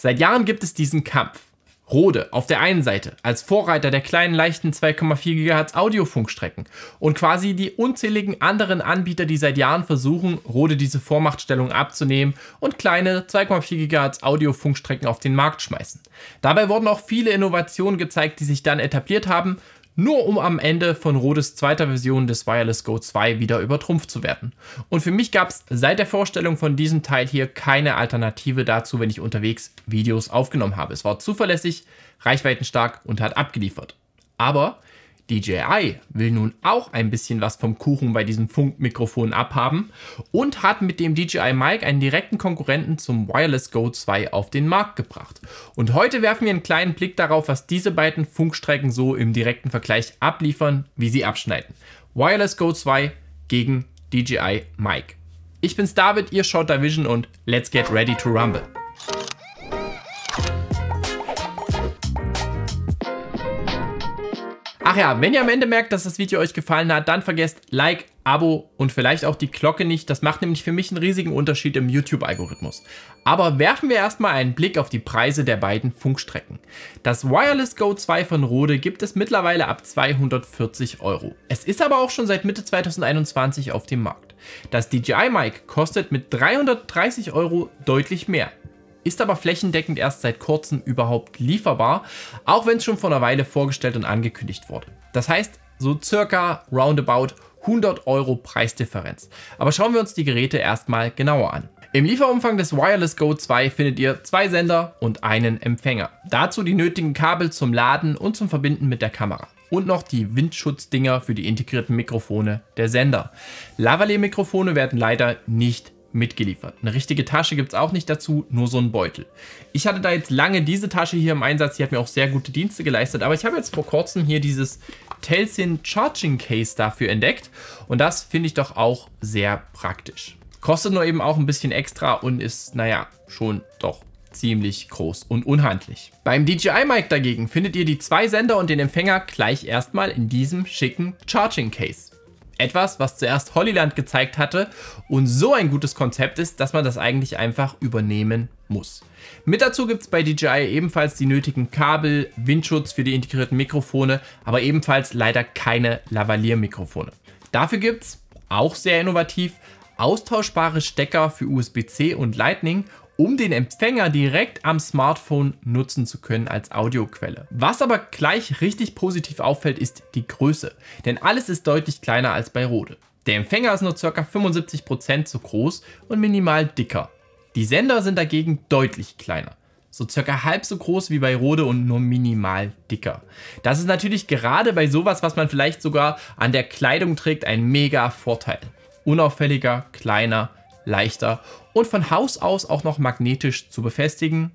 Seit Jahren gibt es diesen Kampf. Rode auf der einen Seite als Vorreiter der kleinen leichten 2,4 GHz Audiofunkstrecken und quasi die unzähligen anderen Anbieter, die seit Jahren versuchen, Rode diese Vormachtstellung abzunehmen und kleine 2,4 GHz Audiofunkstrecken auf den Markt schmeißen. Dabei wurden auch viele Innovationen gezeigt, die sich dann etabliert haben nur um am Ende von Rodes zweiter Version des Wireless Go 2 wieder übertrumpft zu werden. Und für mich gab es seit der Vorstellung von diesem Teil hier keine Alternative dazu, wenn ich unterwegs Videos aufgenommen habe. Es war zuverlässig, reichweitenstark und hat abgeliefert. Aber DJI will nun auch ein bisschen was vom Kuchen bei diesem Funkmikrofon abhaben und hat mit dem DJI Mic einen direkten Konkurrenten zum Wireless Go 2 auf den Markt gebracht. Und heute werfen wir einen kleinen Blick darauf, was diese beiden Funkstrecken so im direkten Vergleich abliefern, wie sie abschneiden. Wireless Go 2 gegen DJI Mic. Ich bin's David, ihr schaut Division und let's get ready to rumble. Ach ja, wenn ihr am Ende merkt, dass das Video euch gefallen hat, dann vergesst Like, Abo und vielleicht auch die Glocke nicht. Das macht nämlich für mich einen riesigen Unterschied im YouTube-Algorithmus. Aber werfen wir erstmal einen Blick auf die Preise der beiden Funkstrecken. Das Wireless Go 2 von Rode gibt es mittlerweile ab 240 Euro. Es ist aber auch schon seit Mitte 2021 auf dem Markt. Das DJI Mic kostet mit 330 Euro deutlich mehr ist aber flächendeckend erst seit kurzem überhaupt lieferbar, auch wenn es schon vor einer Weile vorgestellt und angekündigt wurde. Das heißt, so circa roundabout 100 Euro Preisdifferenz. Aber schauen wir uns die Geräte erstmal genauer an. Im Lieferumfang des Wireless Go 2 findet ihr zwei Sender und einen Empfänger. Dazu die nötigen Kabel zum Laden und zum Verbinden mit der Kamera. Und noch die Windschutzdinger für die integrierten Mikrofone der Sender. Lavalier-Mikrofone werden leider nicht mitgeliefert. Eine richtige Tasche gibt es auch nicht dazu, nur so ein Beutel. Ich hatte da jetzt lange diese Tasche hier im Einsatz, die hat mir auch sehr gute Dienste geleistet, aber ich habe jetzt vor kurzem hier dieses Telsin Charging Case dafür entdeckt und das finde ich doch auch sehr praktisch. Kostet nur eben auch ein bisschen extra und ist, naja, schon doch ziemlich groß und unhandlich. Beim DJI-Mic dagegen findet ihr die zwei Sender und den Empfänger gleich erstmal in diesem schicken Charging Case. Etwas, was zuerst Hollyland gezeigt hatte und so ein gutes Konzept ist, dass man das eigentlich einfach übernehmen muss. Mit dazu gibt es bei DJI ebenfalls die nötigen Kabel, Windschutz für die integrierten Mikrofone, aber ebenfalls leider keine Lavalier-Mikrofone. Dafür gibt es, auch sehr innovativ, austauschbare Stecker für USB-C und Lightning um den Empfänger direkt am Smartphone nutzen zu können als Audioquelle. Was aber gleich richtig positiv auffällt, ist die Größe, denn alles ist deutlich kleiner als bei Rode. Der Empfänger ist nur ca. 75% so groß und minimal dicker. Die Sender sind dagegen deutlich kleiner, so ca. halb so groß wie bei Rode und nur minimal dicker. Das ist natürlich gerade bei sowas, was man vielleicht sogar an der Kleidung trägt, ein mega Vorteil. Unauffälliger, kleiner, leichter und von Haus aus auch noch magnetisch zu befestigen.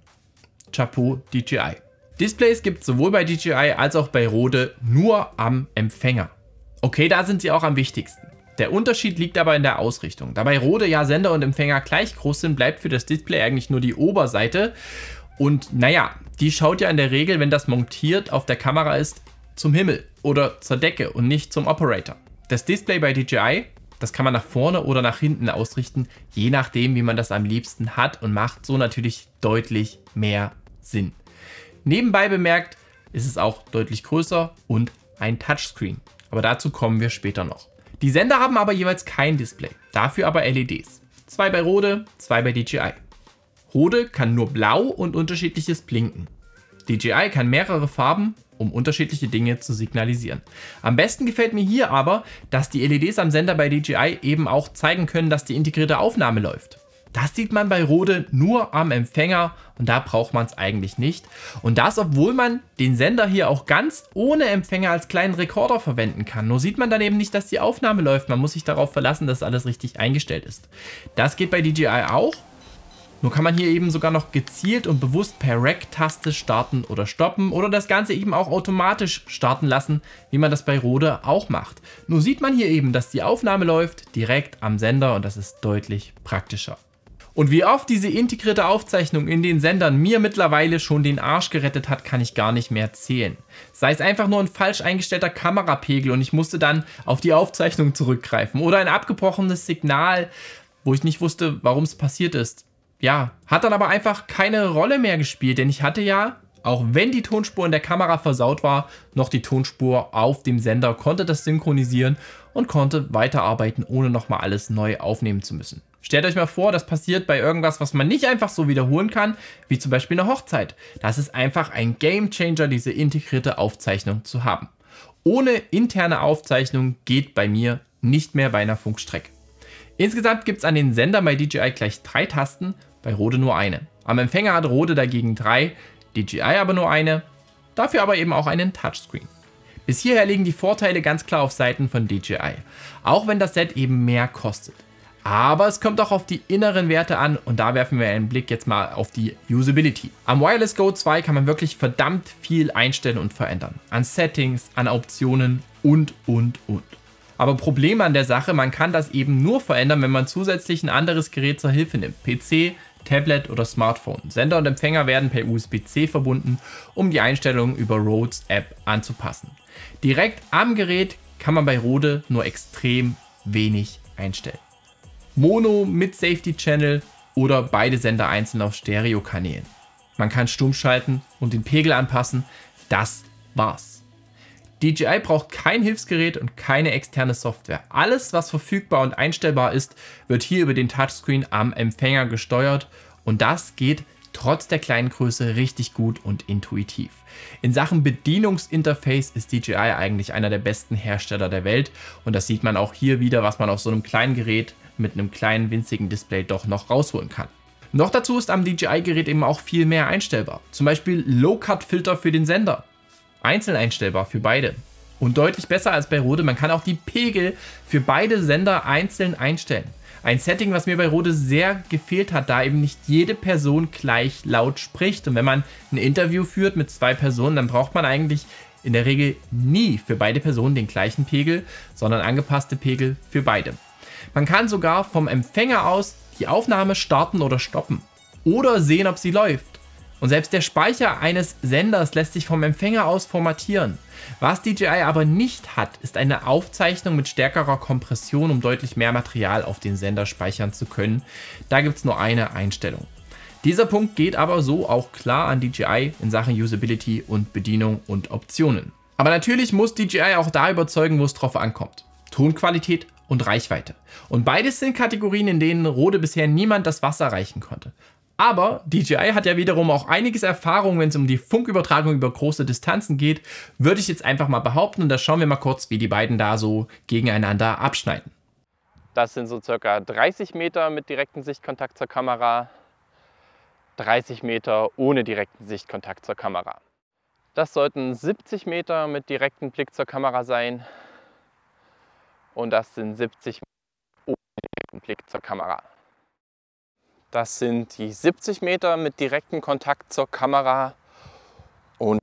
Chapeau DJI. Displays gibt es sowohl bei DJI als auch bei Rode nur am Empfänger. Okay, da sind sie auch am wichtigsten. Der Unterschied liegt aber in der Ausrichtung. Da bei Rode ja Sender und Empfänger gleich groß sind, bleibt für das Display eigentlich nur die Oberseite. Und naja, die schaut ja in der Regel, wenn das montiert auf der Kamera ist, zum Himmel oder zur Decke und nicht zum Operator. Das Display bei DJI das kann man nach vorne oder nach hinten ausrichten, je nachdem, wie man das am liebsten hat und macht so natürlich deutlich mehr Sinn. Nebenbei bemerkt ist es auch deutlich größer und ein Touchscreen. Aber dazu kommen wir später noch. Die Sender haben aber jeweils kein Display, dafür aber LEDs. Zwei bei Rode, zwei bei DJI. Rode kann nur blau und unterschiedliches blinken. DJI kann mehrere Farben um unterschiedliche Dinge zu signalisieren. Am besten gefällt mir hier aber, dass die LEDs am Sender bei DJI eben auch zeigen können, dass die integrierte Aufnahme läuft. Das sieht man bei Rode nur am Empfänger und da braucht man es eigentlich nicht. Und das, obwohl man den Sender hier auch ganz ohne Empfänger als kleinen Rekorder verwenden kann. Nur sieht man dann eben nicht, dass die Aufnahme läuft. Man muss sich darauf verlassen, dass alles richtig eingestellt ist. Das geht bei DJI auch nun kann man hier eben sogar noch gezielt und bewusst per Rack-Taste starten oder stoppen oder das Ganze eben auch automatisch starten lassen, wie man das bei Rode auch macht. Nun sieht man hier eben, dass die Aufnahme läuft direkt am Sender und das ist deutlich praktischer. Und wie oft diese integrierte Aufzeichnung in den Sendern mir mittlerweile schon den Arsch gerettet hat, kann ich gar nicht mehr zählen. Sei es einfach nur ein falsch eingestellter Kamerapegel und ich musste dann auf die Aufzeichnung zurückgreifen oder ein abgebrochenes Signal, wo ich nicht wusste, warum es passiert ist ja, hat dann aber einfach keine Rolle mehr gespielt, denn ich hatte ja, auch wenn die Tonspur in der Kamera versaut war, noch die Tonspur auf dem Sender, konnte das synchronisieren und konnte weiterarbeiten, ohne nochmal alles neu aufnehmen zu müssen. Stellt euch mal vor, das passiert bei irgendwas, was man nicht einfach so wiederholen kann, wie zum Beispiel eine Hochzeit. Das ist einfach ein Gamechanger, diese integrierte Aufzeichnung zu haben. Ohne interne Aufzeichnung geht bei mir nicht mehr bei einer Funkstrecke. Insgesamt gibt es an den Sender bei DJI gleich drei Tasten, bei Rode nur eine. Am Empfänger hat Rode dagegen drei, DJI aber nur eine, dafür aber eben auch einen Touchscreen. Bis hierher liegen die Vorteile ganz klar auf Seiten von DJI, auch wenn das Set eben mehr kostet. Aber es kommt auch auf die inneren Werte an und da werfen wir einen Blick jetzt mal auf die Usability. Am Wireless Go 2 kann man wirklich verdammt viel einstellen und verändern. An Settings, an Optionen und, und, und. Aber Problem an der Sache, man kann das eben nur verändern, wenn man zusätzlich ein anderes Gerät zur Hilfe nimmt. PC, Tablet oder Smartphone. Sender und Empfänger werden per USB-C verbunden, um die Einstellungen über Rode's App anzupassen. Direkt am Gerät kann man bei Rode nur extrem wenig einstellen. Mono mit Safety Channel oder beide Sender einzeln auf Stereokanälen. Man kann stumm schalten und den Pegel anpassen. Das war's. DJI braucht kein Hilfsgerät und keine externe Software. Alles, was verfügbar und einstellbar ist, wird hier über den Touchscreen am Empfänger gesteuert und das geht trotz der kleinen Größe richtig gut und intuitiv. In Sachen Bedienungsinterface ist DJI eigentlich einer der besten Hersteller der Welt und das sieht man auch hier wieder, was man auf so einem kleinen Gerät mit einem kleinen winzigen Display doch noch rausholen kann. Noch dazu ist am DJI-Gerät eben auch viel mehr einstellbar. Zum Beispiel Low-Cut-Filter für den Sender, einzeln einstellbar für beide. Und deutlich besser als bei Rode, man kann auch die Pegel für beide Sender einzeln einstellen. Ein Setting, was mir bei Rode sehr gefehlt hat, da eben nicht jede Person gleich laut spricht. Und wenn man ein Interview führt mit zwei Personen, dann braucht man eigentlich in der Regel nie für beide Personen den gleichen Pegel, sondern angepasste Pegel für beide. Man kann sogar vom Empfänger aus die Aufnahme starten oder stoppen oder sehen, ob sie läuft. Und selbst der Speicher eines Senders lässt sich vom Empfänger aus formatieren. Was DJI aber nicht hat, ist eine Aufzeichnung mit stärkerer Kompression, um deutlich mehr Material auf den Sender speichern zu können. Da gibt es nur eine Einstellung. Dieser Punkt geht aber so auch klar an DJI in Sachen Usability und Bedienung und Optionen. Aber natürlich muss DJI auch da überzeugen, wo es drauf ankommt. Tonqualität und Reichweite. Und beides sind Kategorien, in denen Rode bisher niemand das Wasser reichen konnte. Aber DJI hat ja wiederum auch einiges Erfahrung, wenn es um die Funkübertragung über große Distanzen geht, würde ich jetzt einfach mal behaupten. Und da schauen wir mal kurz, wie die beiden da so gegeneinander abschneiden. Das sind so circa 30 Meter mit direktem Sichtkontakt zur Kamera, 30 Meter ohne direkten Sichtkontakt zur Kamera. Das sollten 70 Meter mit direktem Blick zur Kamera sein. Und das sind 70 Meter ohne direkten Blick zur Kamera. Das sind die 70 Meter mit direktem Kontakt zur Kamera und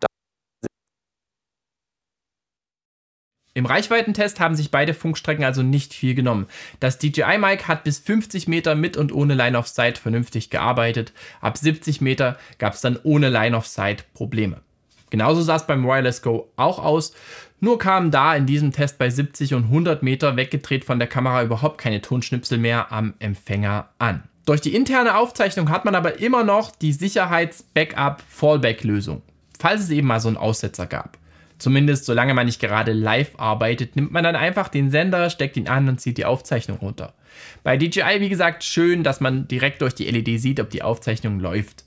Im Reichweitentest haben sich beide Funkstrecken also nicht viel genommen. Das DJI-Mic hat bis 50 Meter mit und ohne Line of Sight vernünftig gearbeitet. Ab 70 Meter gab es dann ohne Line of Sight Probleme. Genauso sah es beim Wireless Go auch aus, nur kamen da in diesem Test bei 70 und 100 Meter weggedreht von der Kamera überhaupt keine Tonschnipsel mehr am Empfänger an. Durch die interne Aufzeichnung hat man aber immer noch die Sicherheits-Backup-Fallback-Lösung, falls es eben mal so einen Aussetzer gab. Zumindest solange man nicht gerade live arbeitet, nimmt man dann einfach den Sender, steckt ihn an und zieht die Aufzeichnung runter. Bei DJI, wie gesagt, schön, dass man direkt durch die LED sieht, ob die Aufzeichnung läuft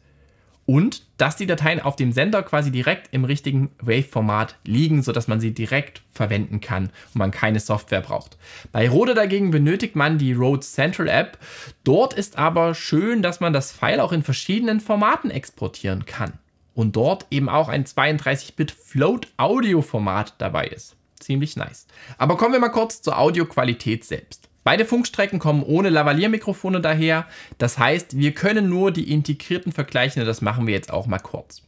und dass die Dateien auf dem Sender quasi direkt im richtigen Wave-Format liegen, sodass man sie direkt verwenden kann und man keine Software braucht. Bei Rode dagegen benötigt man die Rode Central App. Dort ist aber schön, dass man das File auch in verschiedenen Formaten exportieren kann und dort eben auch ein 32-Bit Float-Audio-Format dabei ist. Ziemlich nice. Aber kommen wir mal kurz zur Audioqualität selbst. Beide Funkstrecken kommen ohne Lavalier-Mikrofone daher. Das heißt, wir können nur die integrierten vergleichen das machen wir jetzt auch mal kurz.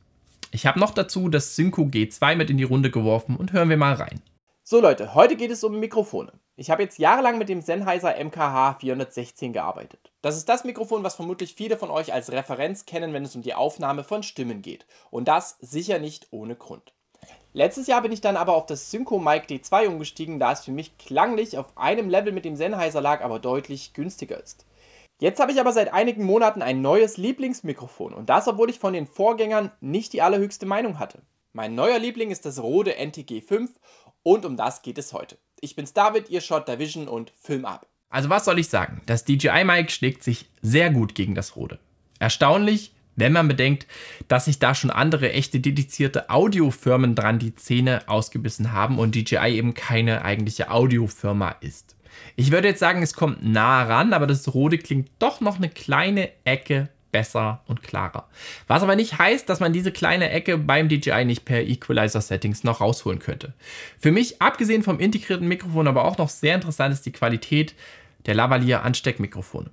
Ich habe noch dazu das Synco G2 mit in die Runde geworfen und hören wir mal rein. So Leute, heute geht es um Mikrofone. Ich habe jetzt jahrelang mit dem Sennheiser MKH 416 gearbeitet. Das ist das Mikrofon, was vermutlich viele von euch als Referenz kennen, wenn es um die Aufnahme von Stimmen geht. Und das sicher nicht ohne Grund. Letztes Jahr bin ich dann aber auf das Synco Mic D2 umgestiegen, da es für mich klanglich auf einem Level mit dem Sennheiser lag, aber deutlich günstiger ist. Jetzt habe ich aber seit einigen Monaten ein neues Lieblingsmikrofon und das, obwohl ich von den Vorgängern nicht die allerhöchste Meinung hatte. Mein neuer Liebling ist das Rode NTG5 und um das geht es heute. Ich bin's David, ihr schaut Vision und Film ab. Also was soll ich sagen? Das DJI Mic schlägt sich sehr gut gegen das Rode. Erstaunlich, wenn man bedenkt, dass sich da schon andere echte dedizierte Audiofirmen dran die Zähne ausgebissen haben und DJI eben keine eigentliche Audiofirma ist. Ich würde jetzt sagen, es kommt nah ran, aber das Rode klingt doch noch eine kleine Ecke besser und klarer. Was aber nicht heißt, dass man diese kleine Ecke beim DJI nicht per Equalizer Settings noch rausholen könnte. Für mich, abgesehen vom integrierten Mikrofon, aber auch noch sehr interessant ist die Qualität der Lavalier Ansteckmikrofone.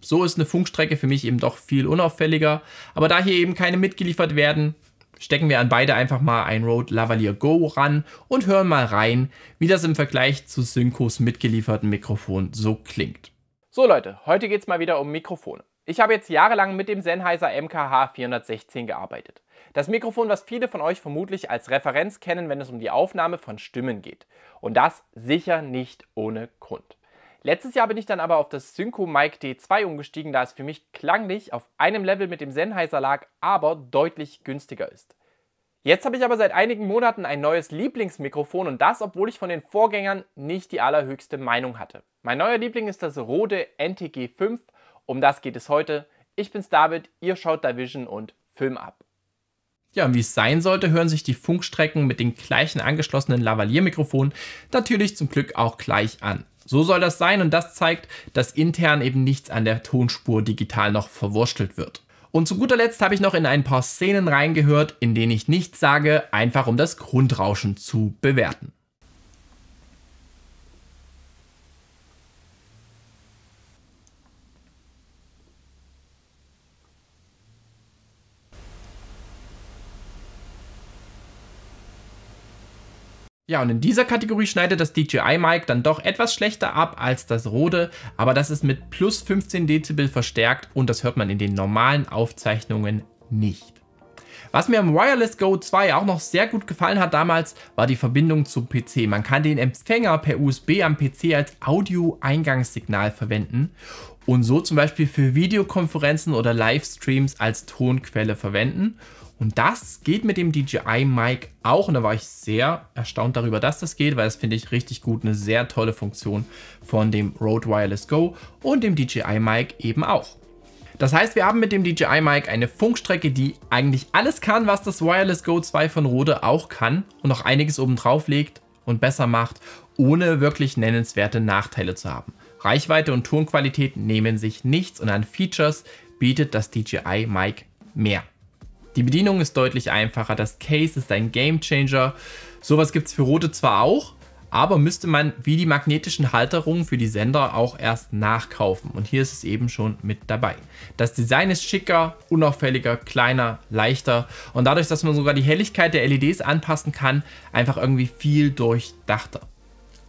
So ist eine Funkstrecke für mich eben doch viel unauffälliger. Aber da hier eben keine mitgeliefert werden, stecken wir an beide einfach mal ein Rode Lavalier Go ran und hören mal rein, wie das im Vergleich zu Syncos mitgelieferten Mikrofon so klingt. So Leute, heute geht es mal wieder um Mikrofone. Ich habe jetzt jahrelang mit dem Sennheiser MKH 416 gearbeitet. Das Mikrofon, was viele von euch vermutlich als Referenz kennen, wenn es um die Aufnahme von Stimmen geht. Und das sicher nicht ohne Grund. Letztes Jahr bin ich dann aber auf das Synco Mic D2 umgestiegen, da es für mich klanglich auf einem Level mit dem Sennheiser lag, aber deutlich günstiger ist. Jetzt habe ich aber seit einigen Monaten ein neues Lieblingsmikrofon und das, obwohl ich von den Vorgängern nicht die allerhöchste Meinung hatte. Mein neuer Liebling ist das Rode NTG5, um das geht es heute. Ich bin's David, ihr schaut Division und Film ab. Ja, und wie es sein sollte, hören sich die Funkstrecken mit den gleichen angeschlossenen Lavalier-Mikrofonen natürlich zum Glück auch gleich an. So soll das sein und das zeigt, dass intern eben nichts an der Tonspur digital noch verwurstelt wird. Und zu guter Letzt habe ich noch in ein paar Szenen reingehört, in denen ich nichts sage, einfach um das Grundrauschen zu bewerten. Ja, und in dieser Kategorie schneidet das DJI-Mic dann doch etwas schlechter ab als das Rode, aber das ist mit plus 15 Dezibel verstärkt und das hört man in den normalen Aufzeichnungen nicht. Was mir am Wireless Go 2 auch noch sehr gut gefallen hat damals, war die Verbindung zum PC. Man kann den Empfänger per USB am PC als Audio-Eingangssignal verwenden und so zum Beispiel für Videokonferenzen oder Livestreams als Tonquelle verwenden und das geht mit dem DJI-Mic auch. Und da war ich sehr erstaunt darüber, dass das geht, weil das finde ich richtig gut. Eine sehr tolle Funktion von dem Rode Wireless Go und dem DJI-Mic eben auch. Das heißt, wir haben mit dem DJI Mic eine Funkstrecke, die eigentlich alles kann, was das Wireless Go 2 von Rode auch kann und noch einiges oben drauf legt und besser macht, ohne wirklich nennenswerte Nachteile zu haben. Reichweite und Tonqualität nehmen sich nichts und an Features bietet das DJI Mic mehr. Die Bedienung ist deutlich einfacher, das Case ist ein Gamechanger. Sowas gibt es für rote zwar auch, aber müsste man wie die magnetischen Halterungen für die Sender auch erst nachkaufen. Und hier ist es eben schon mit dabei. Das Design ist schicker, unauffälliger, kleiner, leichter und dadurch, dass man sogar die Helligkeit der LEDs anpassen kann, einfach irgendwie viel durchdachter.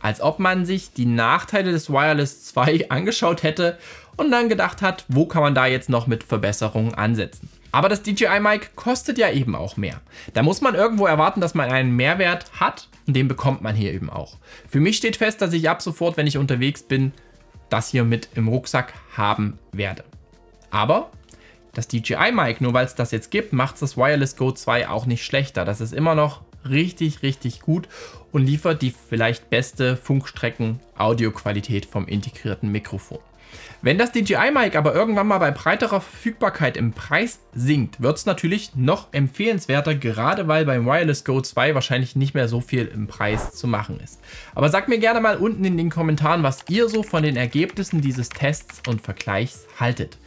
Als ob man sich die Nachteile des Wireless 2 angeschaut hätte und dann gedacht hat, wo kann man da jetzt noch mit Verbesserungen ansetzen. Aber das DJI-Mic kostet ja eben auch mehr. Da muss man irgendwo erwarten, dass man einen Mehrwert hat und den bekommt man hier eben auch. Für mich steht fest, dass ich ab sofort, wenn ich unterwegs bin, das hier mit im Rucksack haben werde. Aber das DJI-Mic, nur weil es das jetzt gibt, macht das Wireless Go 2 auch nicht schlechter. Das ist immer noch richtig, richtig gut und liefert die vielleicht beste Funkstrecken-Audioqualität vom integrierten Mikrofon. Wenn das DJI-Mic aber irgendwann mal bei breiterer Verfügbarkeit im Preis sinkt, wird es natürlich noch empfehlenswerter, gerade weil beim Wireless Go 2 wahrscheinlich nicht mehr so viel im Preis zu machen ist. Aber sagt mir gerne mal unten in den Kommentaren, was ihr so von den Ergebnissen dieses Tests und Vergleichs haltet.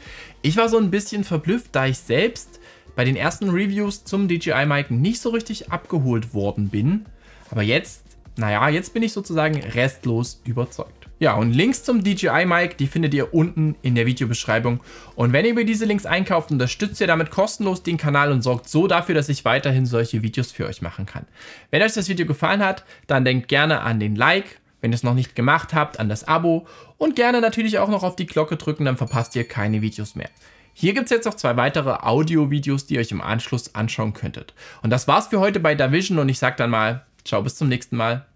Ich war so ein bisschen verblüfft, da ich selbst bei den ersten Reviews zum DJI-Mic nicht so richtig abgeholt worden bin. Aber jetzt, naja, jetzt bin ich sozusagen restlos überzeugt. Ja, und Links zum DJI-Mic, die findet ihr unten in der Videobeschreibung. Und wenn ihr mir diese Links einkauft, unterstützt ihr damit kostenlos den Kanal und sorgt so dafür, dass ich weiterhin solche Videos für euch machen kann. Wenn euch das Video gefallen hat, dann denkt gerne an den Like, wenn ihr es noch nicht gemacht habt, an das Abo und gerne natürlich auch noch auf die Glocke drücken, dann verpasst ihr keine Videos mehr. Hier gibt es jetzt noch zwei weitere Audio-Videos, die ihr euch im Anschluss anschauen könntet. Und das war's für heute bei Davision und ich sag dann mal, ciao bis zum nächsten Mal.